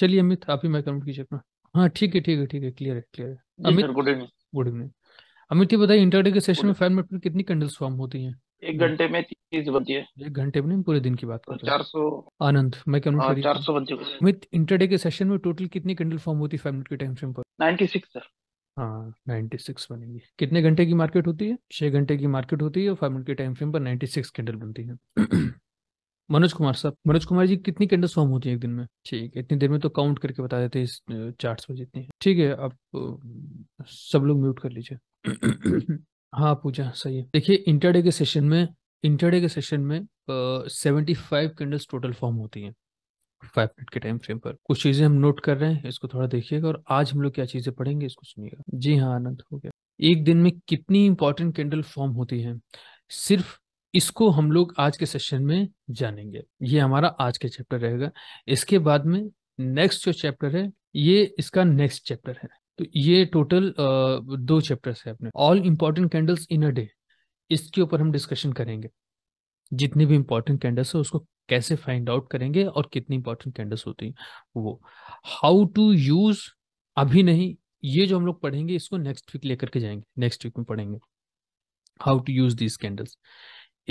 चलिए अमित आप ही mic unmute कीजिए अपना हाँ ठीक है ठीक है ठीक है क्लियर है क्लियर है Amit good evening good evening Amit ji बताइए इंटरडे के सेशन में फाइव मिनट में कितनी कैंडल्स फॉर्म होती हैं एक घंटे में तीस बनती है एक घंटे में पूरे दिन की बात कर चार सौ आनंद मैं क्या हाँ, चार सौ बनती है अमित इंटरडे के सेशन में टोटल कितनी कैंडल फॉर्म होती है फाइव मिनट के टाइम फ्रेम पर नाइन्टी सिक्स सर हाँ नाइन्टी सिक्स बनेगी कितने घंटे की मार्केट होती है छह घंटे की मार्केट होती है और फाइव मिनट के टाइम फ्रेम पर नाइन्टी सिक्स कैंडल बनती है मनोज कुमार साहब मनोज कुमार जी कितनी कैंडल्स फॉर्म होती है एक दिन में ठीक है इतनी देर में तो काउंट करके बता देते इस चार्ट्स पर जितनी ठीक है आप सब लोग म्यूट कर लीजिए हाँ पूजा सही है देखिए इंटरडे के सेशन में इंटरडे के सेशन में seventy five candles total form होती हैं फाइव मिनट के टाइम फ्रेम पर कुछ चीजें हम नोट कर रहे हैं इसको थोड़ा देखिएगा और आज हम लोग क्या चीजें पढ़ेंगे इसको सुनिएगा जी हाँ आनंद हो गया एक दिन में कितनी इंपॉर्टेंट कैंडल फॉर्म होती है सिर्फ इसको हम लोग आज के सेशन में जानेंगे ये हमारा आज के चैप्टर रहेगा इसके बाद में नेक्स्ट जो चैप्टर है ये इसका नेक्स्ट चैप्टर है तो ये टोटल दो चैप्टर्स है अपने all important candles in a day इसके ऊपर हम डिस्कशन करेंगे जितनी भी इम्पोर्टेंट कैंडल्स है उसको कैसे फाइंड आउट करेंगे और कितनी इंपॉर्टेंट कैंडल्स होती हैं वो हाउ टू यूज अभी नहीं ये जो हम लोग पढ़ेंगे इसको नेक्स्ट वीक लेकर के जाएंगे नेक्स्ट वीक में पढ़ेंगे how to use these candles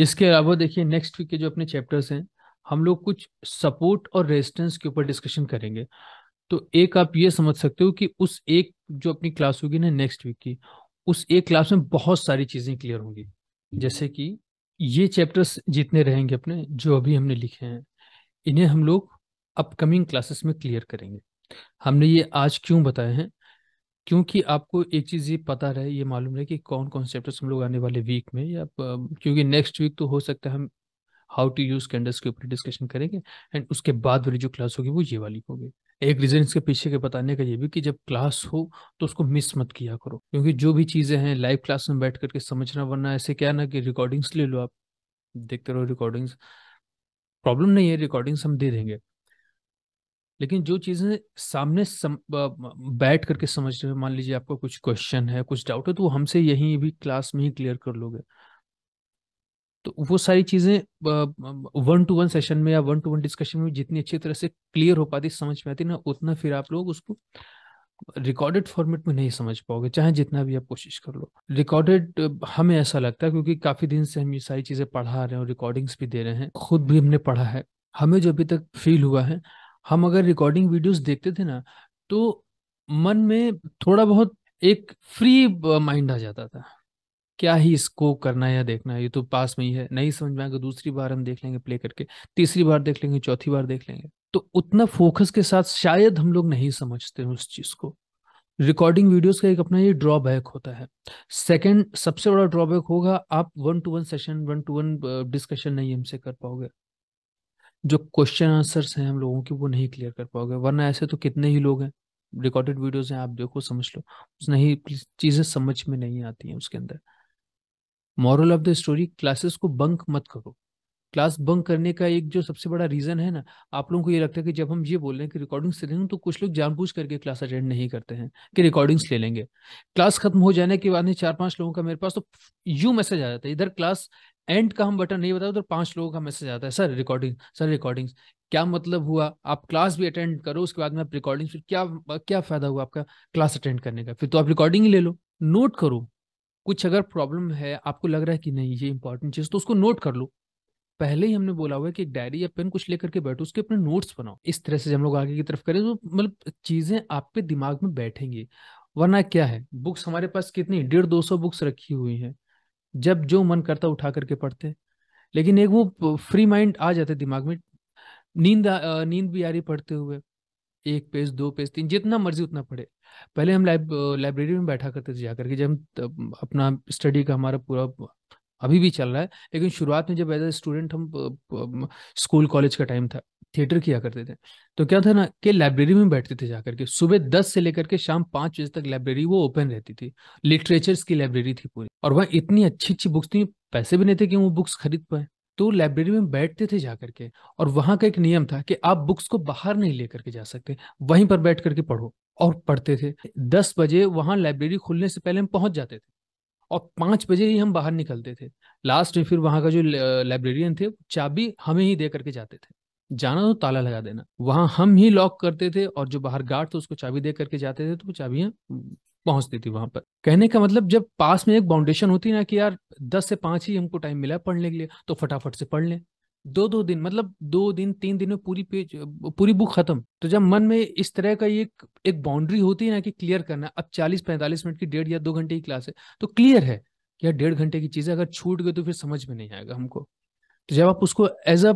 इसके अलावा देखिए नेक्स्ट वीक के जो अपने चैप्टर्स हैं हम लोग कुछ सपोर्ट और रेजिस्टेंस के ऊपर डिस्कशन करेंगे तो एक आप ये समझ सकते हो कि उस एक जो अपनी क्लास होगी ना नेक्स्ट वीक की उस एक क्लास में बहुत सारी चीज़ें क्लियर होंगी जैसे कि ये चैप्टर्स जितने रहेंगे अपने जो अभी हमने लिखे हैं इन्हें हम लोग अपकमिंग क्लासेस में क्लियर करेंगे हमने ये आज क्यों बताए हैं क्योंकि आपको एक चीज़ ये पता रहे ये मालूम रहे कि कौन कौन चैप्टर्स हम लोग आने वाले वीक में या क्योंकि नेक्स्ट वीक तो हो सकता है हम हाउ टू यूज कैंडल्स के ऊपर डिस्कशन करेंगे एंड उसके बाद वाली जो क्लास होगी वो ये वाली होगी एक रीजन इसके पीछे के बताने का ये भी कि जब क्लास हो तो उसको मिस मत किया करो क्योंकि जो भी चीज़ें हैं लाइव क्लास में बैठ करके समझना वरना ऐसे क्या ना कि रिकॉर्डिंग्स ले लो आप देखते रहो रिकॉर्डिंग्स प्रॉब्लम नहीं है रिकॉर्डिंग्स हम दे देंगे लेकिन जो चीज़ें सामने सम, बैठ करके समझ रहे मान लीजिए आपका कुछ क्वेश्चन है कुछ डाउट है तो वो हमसे यही भी क्लास में ही क्लियर कर लोगे तो वो सारी चीज़ें वन टू वन सेशन में या वन टू वन डिस्कशन में जितनी अच्छी तरह से क्लियर हो पाती समझ में आती ना उतना फिर आप लोग उसको रिकॉर्डेड फॉर्मेट में नहीं समझ पाओगे चाहे जितना भी आप कोशिश कर लो रिकॉर्डेड हमें ऐसा लगता है क्योंकि काफ़ी दिन से हम ये सारी चीज़ें पढ़ा रहे हैं और रिकॉर्डिंग्स भी दे रहे हैं खुद भी हमने पढ़ा है हमें जो अभी तक फील हुआ है हम अगर रिकॉर्डिंग वीडियोस देखते थे ना तो मन में थोड़ा बहुत एक फ्री माइंड आ जाता था क्या ही इसको करना है या देखना है ये तो पास में ही है नहीं समझ में आएगा दूसरी बार हम देख लेंगे प्ले करके तीसरी बार देख लेंगे चौथी बार देख लेंगे तो उतना फोकस के साथ शायद हम लोग नहीं समझते उस चीज को रिकॉर्डिंग वीडियोस का एक अपना ये ड्रॉबैक होता है सेकंड सबसे बड़ा ड्रॉबैक होगा आप one to one session one to one discussion नहीं हमसे कर पाओगे जो क्वेश्चन आंसर्स हैं हम लोगों के वो नहीं क्लियर कर पाओगे वरना ऐसे तो कितने ही लोग हैं रिकॉर्डेड वीडियोस हैं आप देखो समझ लो उसने ही चीज़ें समझ में नहीं आती हैं उसके अंदर moral of the story classes को बंक मत करो क्लास बंक करने का एक जो सबसे बड़ा रीज़न है ना आप लोगों को ये लगता है कि जब हम ये बोल रहे हैं कि रिकॉर्डिंग से लेंगे तो कुछ लोग जानबूझ करके क्लास अटेंड नहीं करते हैं कि रिकॉर्डिंग्स ले लेंगे क्लास खत्म हो जाने के बाद चार पांच लोगों का मेरे पास तो यू मैसेज आ जाता है इधर क्लास एंड का हम बटन नहीं बताओ तो पांच लोगों का मैसेज आता है सर रिकॉर्डिंग सर रिकॉर्डिंग्स क्या मतलब हुआ आप क्लास भी अटेंड करो उसके बाद में आप रिकॉर्डिंग फिर क्या क्या फायदा हुआ आपका क्लास अटेंड करने का फिर तो आप रिकॉर्डिंग ही ले लो नोट करो कुछ अगर प्रॉब्लम है आपको लग रहा है कि नहीं ये इंपॉर्टेंट चीज़ तो उसको नोट कर लो पहले ही हमने बोला हुआ है कि एक डायरी या पेन कुछ लेकर के बैठो उसके अपने नोट्स बनाओ इस तरह से हम लोग आगे की तरफ करें तो मतलब चीज़ें आपके दिमाग में बैठेंगी वरना क्या है बुक्स हमारे पास कितनी डेढ़ दो सौ बुक्स रखी हुई हैं जब जो मन करता उठा करके पढ़ते लेकिन एक वो फ्री माइंड आ जाते दिमाग में नींद नींद भी आ रही पढ़ते हुए एक पेज दो पेज तीन जितना मर्जी उतना पढ़े पहले हम लाइब लाइब्रेरी में बैठा करते थे जाकर के जब हम अपना स्टडी का हमारा पूरा अभी भी चल रहा है लेकिन शुरुआत में जब एज ए स्टूडेंट हम स्कूल कॉलेज का टाइम था थिएटर किया करते थे तो क्या था ना कि लाइब्रेरी में बैठते थे जाकर के सुबह दस से लेकर के शाम पाँच बजे तक लाइब्रेरी वो ओपन रहती थी लिटरेचर्स की लाइब्रेरी थी पूरी और वहाँ इतनी अच्छी अच्छी बुक्स थी पैसे भी नहीं थे कि वो बुक्स खरीद पाए तो लाइब्रेरी में बैठते थे जाकर के और वहाँ का एक नियम था कि आप बुक्स को बाहर नहीं लेकर के जा सकते वहीं पर बैठ करके पढ़ो और पढ़ते थे दस बजे वहाँ लाइब्रेरी खुलने से पहले हम पहुंच जाते थे और पांच बजे ही हम बाहर निकलते थे लास्ट में फिर वहाँ का जो लाइब्रेरियन थे चाबी हमें ही दे करके जाते थे जाना तो ताला लगा देना वहां हम ही लॉक करते थे और जो बाहर गार्ड था उसको चाबी दे करके जाते थे तो वो चाबियां पहुंचती थी वहां पर कहने का मतलब जब पास में एक बाउंडेशन होती ना कि यार दस से पांच ही हमको टाइम मिला पढ़ने के लिए तो फटाफट से पढ़ लें दो दो दिन मतलब दो दिन तीन दिन में पूरी पेज पूरी बुक खत्म तो जब मन में इस तरह का एक एक बाउंड्री होती है ना कि क्लियर करना अब चालीस पैंतालीस मिनट की डेढ़ या दो घंटे की क्लास है तो क्लियर है कि यार डेढ़ घंटे की चीज़ अगर छूट गई तो फिर समझ में नहीं आएगा हमको तो जब आप उसको एज अ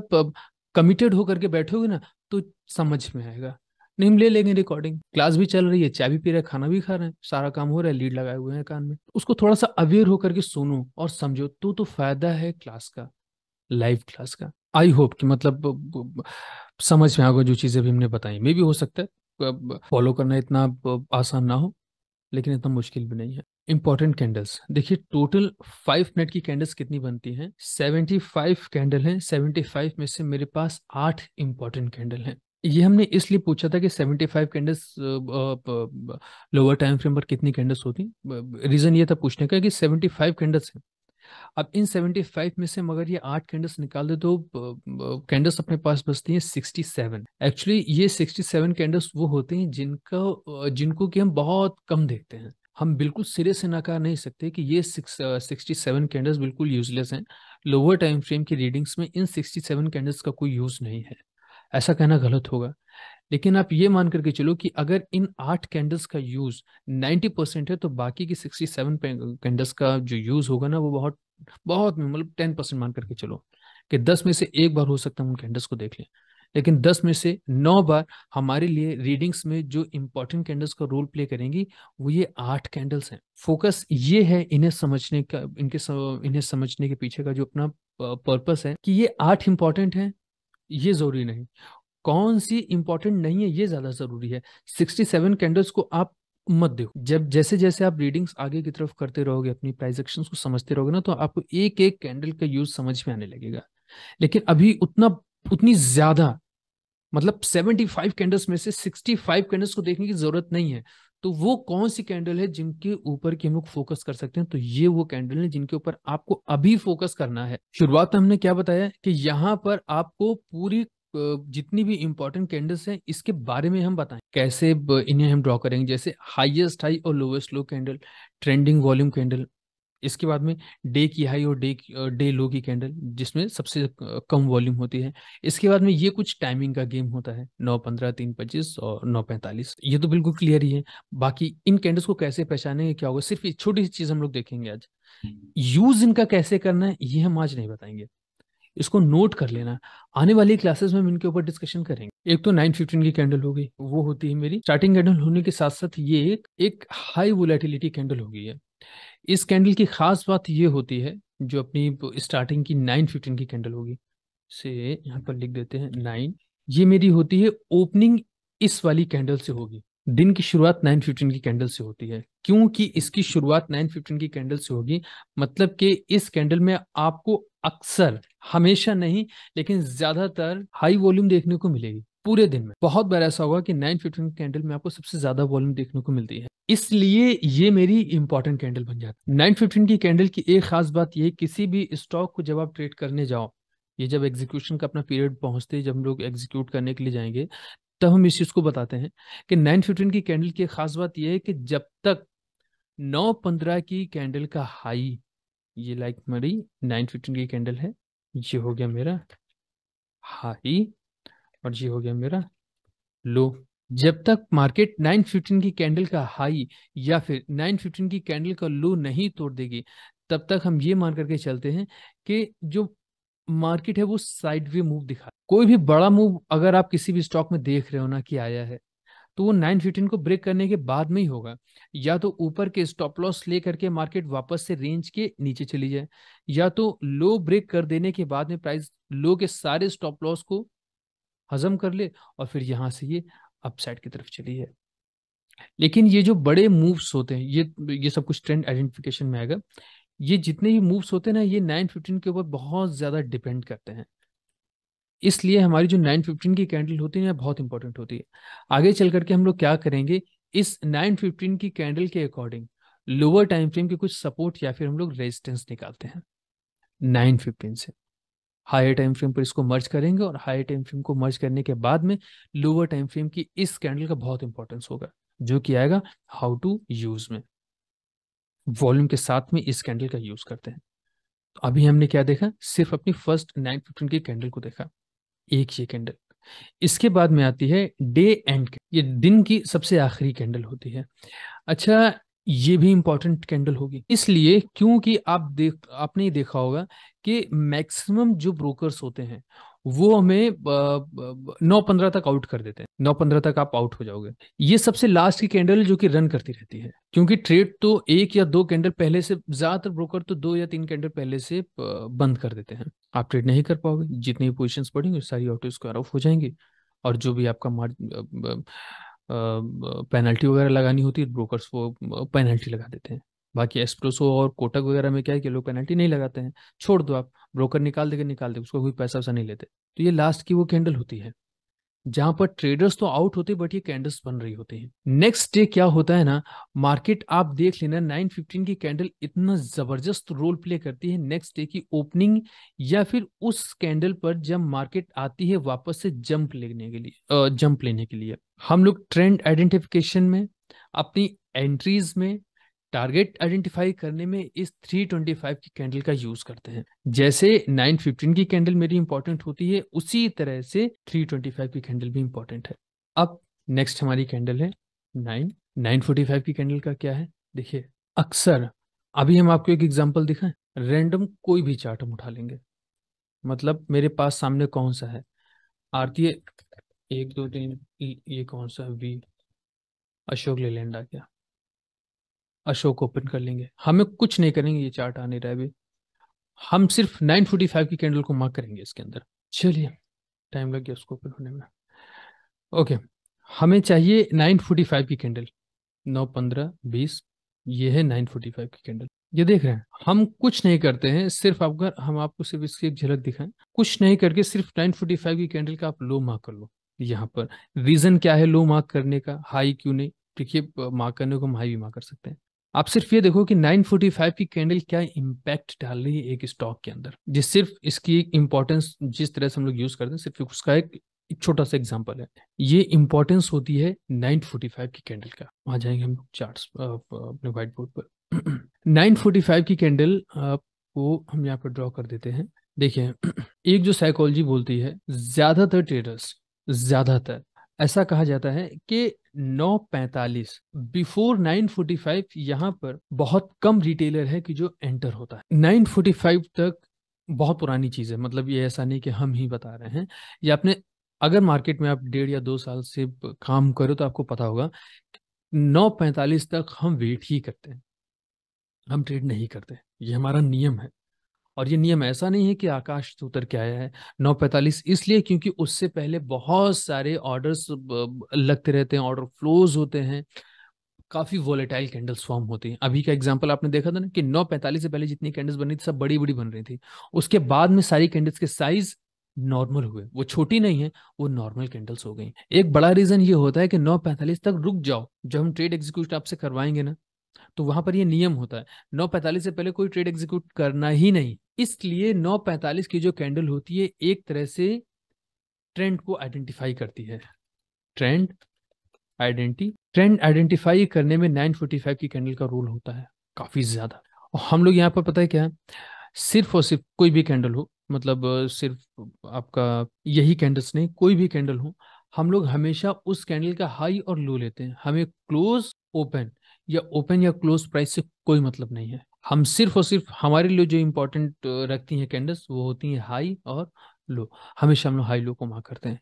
कमिटेड होकर के बैठोगे ना तो समझ में आएगा नहीं हम ले लेंगे रिकॉर्डिंग क्लास भी चल रही है चाय भी पी रहे हैं खाना भी खा रहे हैं सारा काम हो रहा है लीड लगाए हुए हैं कान में उसको थोड़ा सा अवेयर होकर के सुनो और समझो तो तो फायदा है क्लास का लाइव क्लास का आई होप कि मतलब समझ में आगे जो चीज़ें भी हमने बताई मे भी हो सकता है फॉलो करना इतना आसान ना हो लेकिन इतना मुश्किल भी नहीं है इंपॉर्टेंट कैंडल्स देखिए टोटल फाइव मिनट की कैंडल्स कितनी बनती हैं सेवेंटी फाइव कैंडल हैं सेवेंटी फाइव में से मेरे पास आठ इंपॉर्टेंट कैंडल हैं ये हमने इसलिए पूछा था कि seventy five candles lower time frame पर कितनी कैंडल्स होती रीज़न ये था पूछने का कि सेवेंटी फाइव कैंडल्स हैं अब इन सेवेंटी फाइव में से मगर ये आठ कैंडल्स निकाल दे तो कैंडल्स अपने पास बचती हैं सिक्सटी सेवन एक्चुअली ये सिक्सटी सेवन कैंडल्स वो होते हैं जिनका जिनको कि हम बहुत कम देखते हैं हम बिल्कुल सिरे से नकार नहीं सकते कि ये सिक्सटी सेवन कैंडल्स बिल्कुल यूजलेस हैं लोअर टाइम फ्रेम की रीडिंग्स में इन सिक्सटी सेवन कैंडल्स का कोई यूज नहीं है ऐसा कहना गलत होगा लेकिन आप ये मान करके चलो कि अगर इन आठ कैंडल्स का यूज नाइन्टी परसेंट है तो बाकी की सिक्सटी सेवन कैंडल्स का जो यूज होगा ना वो बहुत बहुत मतलब टेन परसेंट मान करके चलो कि दस में से एक बार हो सकता है उन कैंडल्स को देख लें लेकिन दस में से नौ बार हमारे लिए रीडिंग्स में जो इम्पोर्टेंट कैंडल्स का रोल प्ले करेंगी वो ये आठ कैंडल्स हैं फोकस ये है इन्हें समझने का इनके सम, इन्हें समझने के पीछे का जो अपना पर्पस है कि ये आठ इंपॉर्टेंट हैं ये जरूरी नहीं कौन सी इंपॉर्टेंट नहीं है ये ज्यादा जरूरी है सिक्सटी सेवन कैंडल्स को आप मत देखो जब जैसे जैसे आप रीडिंग्स आगे की तरफ करते रहोगे अपनी प्राइज एक्शन को समझते रहोगे ना तो आपको एक एक कैंडल का यूज समझ में आने लगेगा लेकिन अभी उतना उतनी ज्यादा मतलब 75 कैंडल्स में से 65 कैंडल्स को देखने की जरूरत नहीं है तो वो कौन सी कैंडल है जिनके ऊपर की हम लोग फोकस कर सकते हैं तो ये वो कैंडल है जिनके ऊपर आपको अभी फोकस करना है शुरुआत में हमने क्या बताया कि यहाँ पर आपको पूरी जितनी भी इंपॉर्टेंट कैंडल्स हैं इसके बारे में हम बताएं कैसे इन्हें हम ड्रॉ करेंगे जैसे हाईएस्ट हाई और lowest low candle trending volume candle इसके बाद में डे की हाई और डे डे लो की कैंडल जिसमें सबसे कम वॉल्यूम होती है इसके बाद में ये कुछ टाइमिंग का गेम होता है नौ पंद्रह तीन पच्चीस और नौ पैंतालीस ये तो बिल्कुल क्लियर ही है बाकी इन कैंडल्स को कैसे पहचानेंगे क्या होगा सिर्फ छोटी सी चीज हम लोग देखेंगे आज हम्म। यूज इनका कैसे करना है ये हम आज नहीं बताएंगे इसको नोट कर लेना आने वाली क्लासेस में हम इनके ऊपर डिस्कशन करेंगे एक तो नाइन फिफ्टीन की कैंडल हो गई वो होती है मेरी स्टार्टिंग कैंडल होने के साथ साथ ये एक एक हाई वोलेटिलिटी कैंडल हो गई है इस कैंडल की खास बात ये होती है जो अपनी स्टार्टिंग की नाइन फिफ्टीन की कैंडल होगी से यहाँ पर लिख देते हैं नाइन ये मेरी होती है ओपनिंग इस वाली कैंडल से होगी दिन की शुरुआत नाइन फिफ्टीन की कैंडल से होती है क्योंकि इसकी शुरुआत नाइन फिफ्टीन की कैंडल से होगी मतलब कि इस कैंडल में आपको अक्सर हमेशा नहीं लेकिन ज्यादातर हाई वॉल्यूम देखने को मिलेगी पूरे दिन में बहुत बार ऐसा होगा कि नाइन फिफ्टीन कैंडल में आपको सबसे ज्यादा वॉल्यूम देखने को मिलती है इसलिए ये मेरी इंपॉर्टेंट कैंडल बन जाती है नाइन फिफ्टीन की कैंडल की एक खास बात यह किसी भी स्टॉक को जब आप ट्रेड करने जाओ ये जब एग्जीक्यूशन का अपना पीरियड पहुंचते जब हम लोग एग्जीक्यूट करने के लिए जाएंगे तब हम इस चीज़ को बताते हैं कि नाइन फिफ्टीन की कैंडल की खास बात यह है कि जब तक नौ पंद्रह की कैंडल का हाई ये लाइक मेरी नाइन फिफ्टीन की कैंडल है ये हो गया मेरा हाई और ये हो गया मेरा लो जब तक मार्केट 915 की कैंडल का हाई या फिर 915 की कैंडल का लो नहीं तोड़ देगी तब तक हम ये मान करके चलते हैं कि जो मार्केट है वो वे मूव दिखा कोई भी बड़ा मूव अगर आप किसी भी स्टॉक में देख रहे हो ना कि आया है तो वो नाइन फिफ्टीन को ब्रेक करने के बाद में ही होगा या तो ऊपर के स्टॉप लॉस ले करके मार्केट वापस से रेंज के नीचे चली जाए या तो लो ब्रेक कर देने के बाद में प्राइस लो के सारे स्टॉप लॉस को हजम कर ले और फिर यहां से ये अपसाइड की तरफ चली है लेकिन ये जो बड़े मूव्स होते हैं ये ये सब कुछ ट्रेंड आइडेंटिफिकेशन में आएगा ये जितने भी मूव्स होते हैं ना ये नाइन फिफ्टीन के ऊपर बहुत ज़्यादा डिपेंड करते हैं इसलिए हमारी जो नाइन फिफ्टीन की कैंडल होती है ना बहुत इंपॉर्टेंट होती है आगे चल करके हम लोग क्या करेंगे इस नाइन फिफ्टीन की कैंडल के अकॉर्डिंग लोअर टाइम फ्रेम के कुछ सपोर्ट या फिर हम लोग रेजिस्टेंस निकालते हैं नाइन फिफ्टीन से हायर टाइम फ्रेम पर इसको मर्ज करेंगे और हायर टाइम फ्रेम को मर्ज करने के बाद में लोअर टाइम फ्रेम की इस कैंडल का बहुत इंपॉर्टेंस होगा जो कि आएगा हाउ टू यूज में वॉल्यूम के साथ में इस कैंडल का यूज करते हैं तो अभी हमने क्या देखा सिर्फ अपनी फर्स्ट नाइन फिफ्टीन की कैंडल को देखा एक ये कैंडल इसके बाद में आती है डे एंड ये दिन की सबसे आखिरी कैंडल होती है अच्छा ये भी इंपॉर्टेंट कैंडल होगी इसलिए क्योंकि आप देख आपने देखा होगा कि मैक्सिमम जो ब्रोकर्स होते हैं वो हमें नौ पंद्रह तक आउट कर देते हैं नौ पंद्रह तक आप आउट हो जाओगे ये सबसे लास्ट की कैंडल जो कि रन करती रहती है क्योंकि ट्रेड तो एक या दो कैंडल पहले से ज्यादातर ब्रोकर तो दो या तीन कैंडल पहले से बंद कर देते हैं आप ट्रेड नहीं कर पाओगे जितनी पोजिशन पड़ेंगे सारी ऑटो स्क्वायर ऑफ हो जाएंगे और जो भी आपका मार्जिन पेनल्टी वगैरह लगानी होती है ब्रोकर्स वो पेनल्टी लगा देते हैं बाकी एस्प्रोसो और कोटक वगैरह में क्या है कि लोग पेनल्टी नहीं लगाते हैं छोड़ दो आप ब्रोकर निकाल देगा निकाल दे उसको कोई पैसा वैसा नहीं लेते तो ये लास्ट की वो कैंडल होती है जहां पर ट्रेडर्स तो आउट होते बट ये कैंडल्स बन रही होती हैं नेक्स्ट डे क्या होता है ना मार्केट आप देख लेना 915 की कैंडल इतना जबरदस्त रोल प्ले करती है नेक्स्ट डे की ओपनिंग या फिर उस कैंडल पर जब मार्केट आती है वापस से जंप लेने के लिए जंप लेने के लिए हम लोग ट्रेंड आइडेंटिफिकेशन में अपनी एंट्रीज में टारगेट आइडेंटिफाई करने में इस 325 की कैंडल का यूज करते हैं जैसे 915 की कैंडल मेरी इंपॉर्टेंट होती है उसी तरह से 325 की कैंडल भी इंपॉर्टेंट है अब नेक्स्ट हमारी कैंडल है 9 945 की कैंडल का क्या है देखिए अक्सर अभी हम आपको एक एग्जाम्पल दिखाएं रैंडम कोई भी चार्ट हम उठा लेंगे मतलब मेरे पास सामने कौन सा है आरती एक दो तीन ये कौन सा वी अशोक लेलैंड आ गया अशोक ओपन कर लेंगे हमें कुछ नहीं करेंगे ये चार्ट आने रहा है अभी हम सिर्फ नाइन फोर्टी फाइव की कैंडल को मार्क करेंगे इसके अंदर चलिए टाइम लग गया उसको ओपन होने में ओके हमें चाहिए नाइन फोर्टी फाइव की कैंडल नौ पंद्रह बीस ये है नाइन फोर्टी फाइव की कैंडल ये देख रहे हैं हम कुछ नहीं करते हैं सिर्फ आपका हम आपको सिर्फ इसकी एक झलक दिखाएं कुछ नहीं करके सिर्फ नाइन फोर्टी फाइव की कैंडल का आप लो मार्क कर लो यहाँ पर रीजन क्या है लो मार्क करने का हाई क्यों नहीं देखिए मार्क करने को हम हाई भी मार्क कर सकते हैं आप सिर्फ ये देखो कि 945 की कैंडल क्या इम्पैक्ट डाल रही है एक स्टॉक के अंदर जिस सिर्फ इसकी इंपॉर्टेंस जिस तरह से हम लोग यूज करते हैं सिर्फ उसका एक छोटा सा एग्जांपल है ये इंपॉर्टेंस होती है 945 की कैंडल का वहां जाएंगे हम चार्ट अपने व्हाइट बोर्ड पर 945 की कैंडल को हम यहाँ पर ड्रॉ कर देते हैं देखिये एक जो साइकोलॉजी बोलती है ज्यादातर ट्रेडर्स ज्यादातर ऐसा कहा जाता है कि 9:45 बिफोर 9:45 यहाँ पर बहुत कम रिटेलर है कि जो एंटर होता है 9:45 तक बहुत पुरानी चीज़ है मतलब ये ऐसा नहीं कि हम ही बता रहे हैं ये आपने अगर मार्केट में आप डेढ़ या दो साल से काम करो तो आपको पता होगा नौ पैंतालीस तक हम वेट ही करते हैं हम ट्रेड नहीं करते ये हमारा नियम है और ये नियम ऐसा नहीं है कि आकाश से उतर के आया है नौ पैंतालीस इसलिए क्योंकि उससे पहले बहुत सारे ऑर्डर्स लगते रहते हैं ऑर्डर फ्लोज होते हैं काफी वोलेटाइल कैंडल्स फॉर्म होती हैं अभी का एग्जांपल आपने देखा था ना कि नौ पैंतालीस से पहले जितनी कैंडल्स बनी थी सब बड़ी बड़ी बन रही थी उसके बाद में सारी कैंडल्स के साइज नॉर्मल हुए वो छोटी नहीं है वो नॉर्मल कैंडल्स हो गई एक बड़ा रीजन ये होता है कि नौ तक रुक जाओ जब हम ट्रेड एग्जीक्यूशन आपसे करवाएंगे ना तो वहां पर यह नियम होता है नौ पैंतालीस से पहले कोई ट्रेड एग्जीक्यूट करना ही नहीं इसलिए नौ पैंतालीस की जो कैंडल होती है एक तरह से ट्रेंड को आइडेंटिफाई करती है ट्रेंड आइडेंटी ट्रेंड आइडेंटिफाई करने में 945 की कैंडल का रोल होता है काफी ज्यादा और हम लोग यहाँ पर पता है क्या है सिर्फ और सिर्फ कोई भी कैंडल हो मतलब सिर्फ आपका यही कैंडल्स नहीं कोई भी कैंडल हो हम लोग हमेशा उस कैंडल का हाई और लो लेते हैं हमें क्लोज ओपन या ओपन या क्लोज प्राइस से कोई मतलब नहीं है हम सिर्फ और सिर्फ हमारे लिए जो इम्पोर्टेंट रखती हैं कैंडल्स वो होती हैं हाई और लो हमेशा हम लोग हाई लो को मार्क करते हैं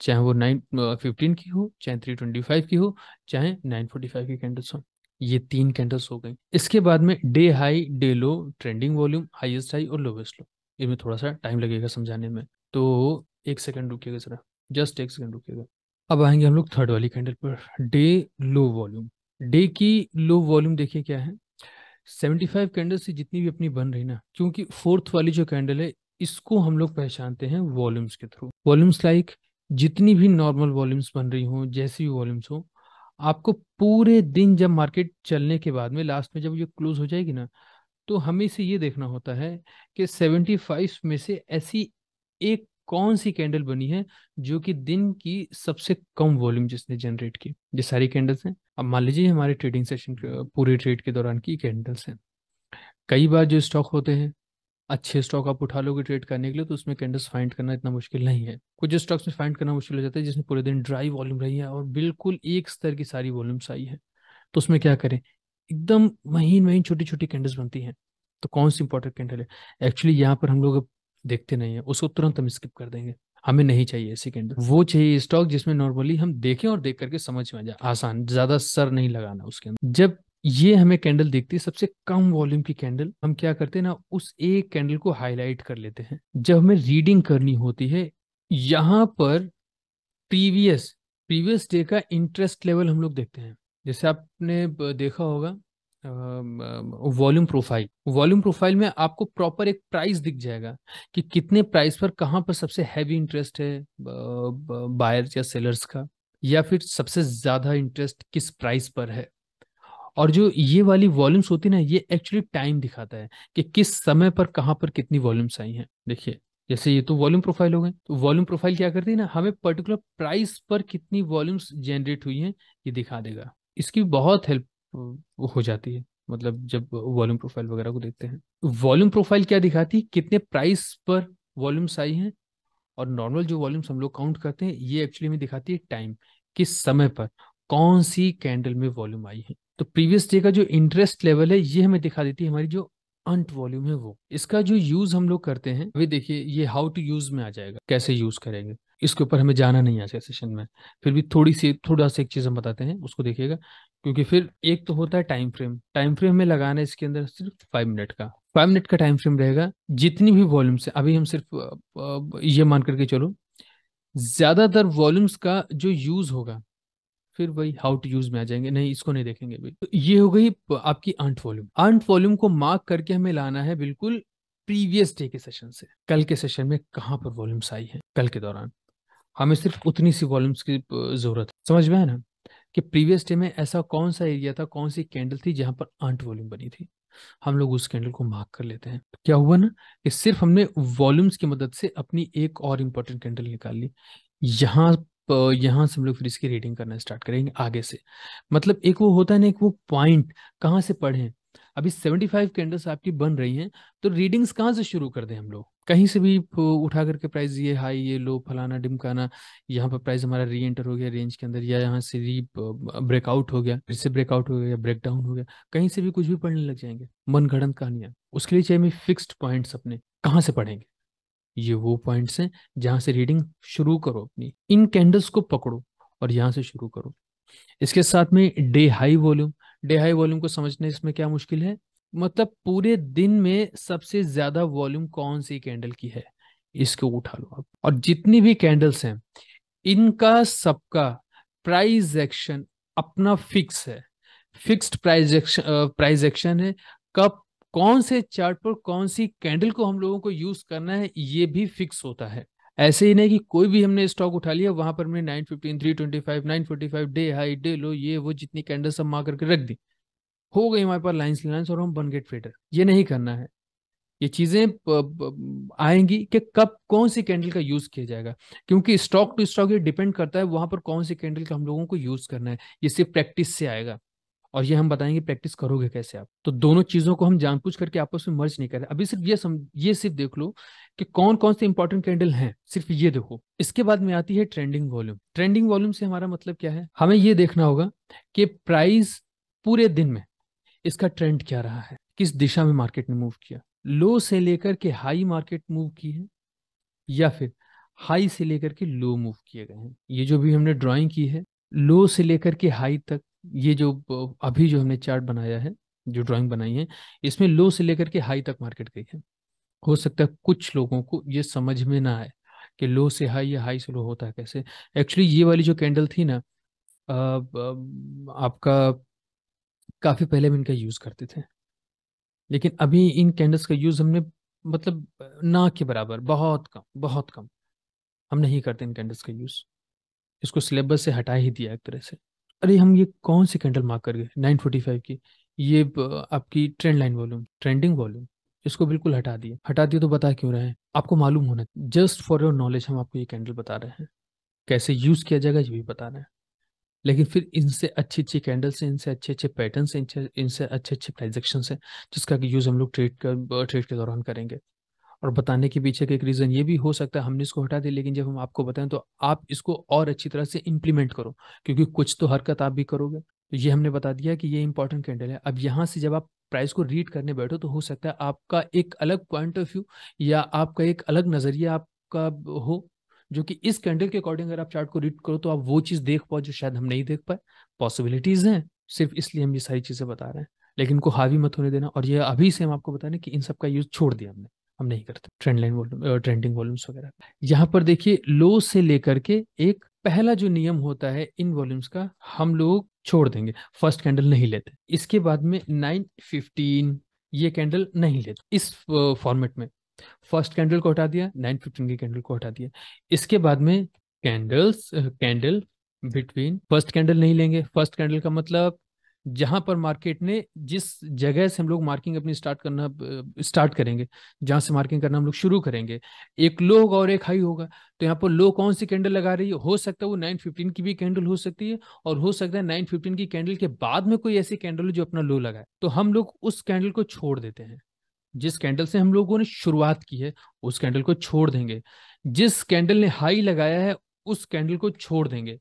चाहे वो नाइन फिफ्टीन की हो चाहे थ्री ट्वेंटी फाइव की हो चाहे नाइन फोर्टी फाइव की कैंडल्स हो ये तीन कैंडल्स हो गई इसके बाद में day high day low trending volume highest high और लोवेस्ट लो इसमें थोड़ा सा टाइम लगेगा समझाने में तो एक सेकंड रुकिएगा जरा जस्ट एक सेकंड रुकेगा अब आएंगे हम लोग थर्ड वाली candle per day low volume day की लो वॉल्यूम देखिए क्या है 75 कैंडल से जितनी भी अपनी बन रही ना क्योंकि फोर्थ वाली जो कैंडल है इसको हम लोग पहचानते हैं वॉल्यूम्स के थ्रू वॉल्यूम्स लाइक जितनी भी नॉर्मल वॉल्यूम्स बन रही हों जैसी भी वॉल्यूम्स हों आपको पूरे दिन जब मार्केट चलने के बाद में लास्ट में जब ये क्लोज हो जाएगी ना तो हमें इसे ये देखना होता है कि 75 में से ऐसी एक कौन सी कैंडल बनी है जो कि दिन की सबसे कम वॉल्यूम जिसने जनरेट की ये सारी कैंडल्स हैं अब मान लीजिए हमारे ट्रेडिंग सेशन पूरे ट्रेड के दौरान की कैंडल्स हैं कई बार जो स्टॉक होते हैं अच्छे स्टॉक आप उठा लोगे ट्रेड करने के लिए तो उसमें कैंडल्स फाइंड करना इतना मुश्किल नहीं है कुछ स्टॉक्स में फाइंड करना मुश्किल हो जाता है जिसमें पूरे दिन ड्राई वॉल्यूम रही है और बिल्कुल एक स्तर की सारी वॉल्यूम्स आई है तो उसमें क्या करें एकदम महीन महीन छोटी छोटी कैंडल्स बनती हैं तो कौन सी इंपॉर्टेंट कैंडल है एक्चुअली यहाँ पर हम लोग अब देखते नहीं है उसको तुरंत हम स्किप कर देंगे हमें नहीं चाहिए ऐसी कैंडल वो चाहिए स्टॉक जिसमें नॉर्मली हम देखें और देख करके समझ में आ जाए आसान ज्यादा सर नहीं लगाना उसके अंदर जब ये हमें कैंडल देखती है सबसे कम वॉल्यूम की कैंडल हम क्या करते हैं ना उस एक कैंडल को हाईलाइट कर लेते हैं जब हमें रीडिंग करनी होती है यहाँ पर प्रीवियस प्रीवियस डे का इंटरेस्ट लेवल हम लोग देखते हैं जैसे आपने देखा होगा वॉल्यूम प्रोफाइल वॉल्यूम प्रोफाइल में आपको प्रॉपर एक प्राइस दिख जाएगा कि कितने प्राइस पर कहाँ पर सबसे हैवी इंटरेस्ट है बायर्स या सेलर्स का या फिर सबसे ज़्यादा इंटरेस्ट किस प्राइस पर है और जो ये वाली वॉल्यूम्स होती है ना ये एक्चुअली टाइम दिखाता है कि किस समय पर कहाँ पर कितनी वॉल्यूम्स आई हैं देखिए जैसे ये तो वॉल्यूम प्रोफाइल हो गए तो वॉल्यूम प्रोफाइल क्या करती है ना हमें पर्टिकुलर प्राइस पर कितनी वॉल्यूम्स जनरेट हुई हैं ये दिखा देगा इसकी बहुत हेल्प वो हो जाती है मतलब जब वॉल्यूम प्रोफाइल वगैरह को देखते हैं वॉल्यूम प्रोफाइल क्या दिखाती है कितने प्राइस पर वॉल्यूम्स आई हैं और नॉर्मल जो वॉल्यूम्स हम लोग काउंट करते हैं ये एक्चुअली में दिखाती है टाइम किस समय पर कौन सी कैंडल में वॉल्यूम आई है तो प्रीवियस डे का जो इंटरेस्ट लेवल है ये हमें दिखा देती है हमारी जो अंट वॉल्यूम है वो इसका जो यूज हम लोग करते हैं अभी देखिए ये हाउ टू यूज में आ जाएगा कैसे यूज करेंगे इसके ऊपर हमें जाना नहीं आज के सेशन में फिर भी थोड़ी सी थोड़ा सा एक चीज़ हम बताते हैं उसको देखिएगा क्योंकि फिर एक तो होता है टाइम फ्रेम टाइम फ्रेम में लगाना है इसके अंदर सिर्फ फाइव मिनट का फाइव मिनट का टाइम फ्रेम रहेगा जितनी भी वॉल्यूम्स है अभी हम सिर्फ ये मान करके चलो ज़्यादातर वॉल्यूम्स का जो यूज़ होगा फिर वही हाउ टू यूज में आ जाएंगे नहीं इसको नहीं देखेंगे भाई तो ये हो गई आपकी अंट वॉल्यूम अंट वॉल्यूम को मार्क करके हमें लाना है बिल्कुल प्रीवियस डे के सेशन से कल के सेशन में कहां पर वॉल्यूम्स आई है कल के दौरान हमें सिर्फ उतनी सी वॉल्यूम्स की जरूरत है समझ में है ना कि प्रीवियस डे में ऐसा कौन सा एरिया था कौन सी कैंडल थी जहां पर आठ वॉल्यूम बनी थी हम लोग उस कैंडल को मार्क कर लेते हैं क्या हुआ ना कि सिर्फ हमने वॉल्यूम्स की मदद से अपनी एक और इम्पोर्टेंट कैंडल निकाल ली यहाँ यहाँ से हम लोग फिर इसकी रीडिंग करना स्टार्ट करेंगे आगे से मतलब एक वो होता है ना एक वो पॉइंट कहाँ से पढ़े अभी सेवेंटी फाइव कैंडल्स आपकी बन रही हैं तो रीडिंग्स कहाँ से शुरू कर दें हम लोग कहीं से भी उठा करके प्राइस ये हाई ये लो फलाना डिमकाना यहाँ पर प्राइस हमारा री एंटर हो गया रेंज के अंदर या यहाँ से री ब्रेकआउट हो गया फिर से ब्रेकआउट हो गया ब्रेक डाउन हो गया कहीं से भी कुछ भी पढ़ने लग जाएंगे मन मनगढ़ंत कहानियां उसके लिए चाहिए फिक्स्ड पॉइंट्स अपने कहाँ से पढ़ेंगे ये वो पॉइंट्स हैं जहाँ से रीडिंग शुरू करो अपनी इन कैंडल्स को पकड़ो और यहाँ से शुरू करो इसके साथ में day high volume day high volume को समझने इसमें क्या मुश्किल है मतलब पूरे दिन में सबसे ज्यादा वॉल्यूम कौन सी कैंडल की है इसको उठा लो आप और जितनी भी कैंडल्स हैं इनका सबका प्राइज एक्शन अपना फिक्स है fixed price action price action है कब कौन से चार्ट पर कौन सी कैंडल को हम लोगों को यूज करना है ये भी फिक्स होता है ऐसे ही नहीं कि कोई भी हमने स्टॉक उठा लिया वहां पर हमने nine fifteen three twenty five nine forty five day high day low ये वो जितनी कैंडल सब मार करके रख दी हो गई हमारे पास लाइन्स लाइन्स और हम बन गेट ट्रेडर ये नहीं करना है ये चीज़ें आएंगी कि कब कौन सी कैंडल का यूज़ किया जाएगा क्योंकि स्टॉक टू स्टॉक ये डिपेंड करता है वहां पर कौन सी कैंडल का हम लोगों को यूज़ करना है ये सिर्फ प्रैक्टिस से आएगा और ये हम बताएंगे प्रैक्टिस करोगे कैसे आप तो दोनों चीजों को हम जानबूझ करके आपस में मर्ज नहीं कर रहे अभी सिर्फ ये सम ये सिर्फ देख लो कि कौन कौन से इंपॉर्टेंट कैंडल हैं सिर्फ ये देखो इसके बाद में आती है ट्रेंडिंग वॉल्यूम ट्रेंडिंग वॉल्यूम से हमारा मतलब क्या है हमें ये देखना होगा कि प्राइस पूरे दिन में इसका ट्रेंड क्या रहा है किस दिशा में मार्केट ने मूव किया लो से लेकर के हाई मार्केट मूव की है या फिर हाई से लेकर के लो मूव किए गए हैं ये जो भी हमने ड्राइंग की है लो से लेकर के हाई तक ये जो अभी जो हमने चार्ट बनाया है जो ड्राइंग बनाई है इसमें लो से लेकर के हाई तक मार्केट गई है हो सकता है कुछ लोगों को ये समझ में ना आए कि लो से हाई या हाई से लो होता है कैसे एक्चुअली ये वाली जो कैंडल थी ना आपका काफ़ी पहले हम इनका यूज़ करते थे लेकिन अभी इन कैंडल्स का यूज़ हमने मतलब ना के बराबर बहुत कम बहुत कम हम नहीं करते इन कैंडल्स का यूज़ इसको सिलेबस से हटा ही दिया एक तरह से अरे हम ये कौन सी कैंडल मार्क कर गए नाइन फोर्टी फाइव की ये आपकी trend line volume trending volume इसको बिल्कुल हटा दिए हटा दिए तो बता क्यों रहे हैं आपको मालूम होना जस्ट फॉर योर नॉलेज हम आपको ये कैंडल बता रहे हैं कैसे यूज़ किया जाएगा ये भी बता रहे हैं लेकिन फिर इनसे अच्छी अच्छी कैंडल्स हैं इनसे अच्छे अच्छे पैटर्न हैं इनसे अच्छे अच्छे ट्रांजेक्शन है जिसका कि यूज़ हम लोग ट्रेड कर ट्रेड के दौरान करेंगे और बताने के पीछे का एक रीज़न ये भी हो सकता है हमने इसको हटा दिया लेकिन जब हम आपको बताएं तो आप इसको और अच्छी तरह से इम्प्लीमेंट करो क्योंकि कुछ तो हरकत आप भी करोगे तो ये हमने बता दिया कि ये इंपॉर्टेंट कैंडल है अब यहाँ से जब आप प्राइस को रीड करने बैठो तो हो सकता है आपका एक अलग पॉइंट ऑफ व्यू या आपका एक अलग नज़रिया आपका हो जो कि इस कैंडल के अकॉर्डिंग अगर आप चार्ट को रीड करो तो आप वो चीज़ देख पाओ जो शायद हम नहीं देख पाए पॉसिबिलिटीज़ हैं सिर्फ इसलिए हम ये सारी चीज़ें बता रहे हैं लेकिन को हावी मत होने देना और ये अभी से हम आपको बता रहे हैं कि इन सब का यूज़ छोड़ दिया हमने हम नहीं करते trend line volume trending volumes वगैरह यहाँ पर देखिए लो से लेकर के एक पहला जो नियम होता है इन वॉल्यूम्स का हम लोग छोड़ देंगे फर्स्ट कैंडल नहीं लेते इसके बाद में नाइन फिफ्टीन ये कैंडल नहीं लेते इस फॉर्मेट में फर्स्ट कैंडल को हटा दिया नाइन फिफ्टीन के कैंडल को हटा दिया इसके बाद में candles candle between first candle नहीं लेंगे फर्स्ट कैंडल का मतलब जहां पर मार्केट ने जिस जगह से हम लोग मार्किंग अपनी स्टार्ट करना स्टार्ट करेंगे जहां से मार्किंग करना हम लोग शुरू करेंगे एक लो होगा और एक हाई होगा तो यहाँ पर लो कौन सी कैंडल लगा रही है हो सकता है वो नाइन फिफ्टीन की भी कैंडल हो सकती है और हो सकता है नाइन फिफ्टीन की कैंडल के बाद में कोई ऐसी कैंडल जो अपना लो लगाए तो हम लोग उस कैंडल को छोड़ देते हैं जिस कैंडल से हम लोगों ने शुरुआत की है उस कैंडल को छोड़ देंगे जिस कैंडल ने हाई लगाया है उस कैंडल को छोड़ देंगे